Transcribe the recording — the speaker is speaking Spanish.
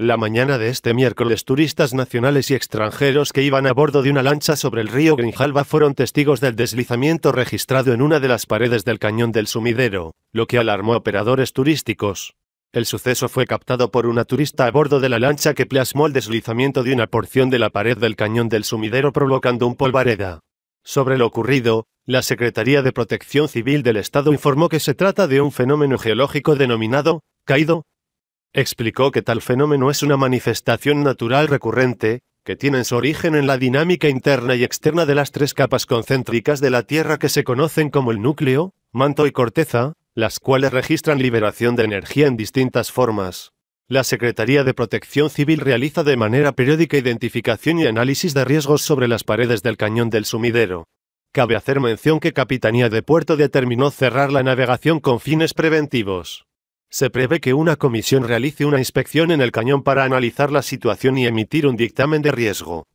La mañana de este miércoles turistas nacionales y extranjeros que iban a bordo de una lancha sobre el río Grijalva fueron testigos del deslizamiento registrado en una de las paredes del cañón del sumidero, lo que alarmó a operadores turísticos. El suceso fue captado por una turista a bordo de la lancha que plasmó el deslizamiento de una porción de la pared del cañón del sumidero provocando un polvareda. Sobre lo ocurrido, la Secretaría de Protección Civil del Estado informó que se trata de un fenómeno geológico denominado caído, Explicó que tal fenómeno es una manifestación natural recurrente, que tiene su origen en la dinámica interna y externa de las tres capas concéntricas de la Tierra que se conocen como el núcleo, manto y corteza, las cuales registran liberación de energía en distintas formas. La Secretaría de Protección Civil realiza de manera periódica identificación y análisis de riesgos sobre las paredes del cañón del sumidero. Cabe hacer mención que Capitanía de Puerto determinó cerrar la navegación con fines preventivos. Se prevé que una comisión realice una inspección en el cañón para analizar la situación y emitir un dictamen de riesgo.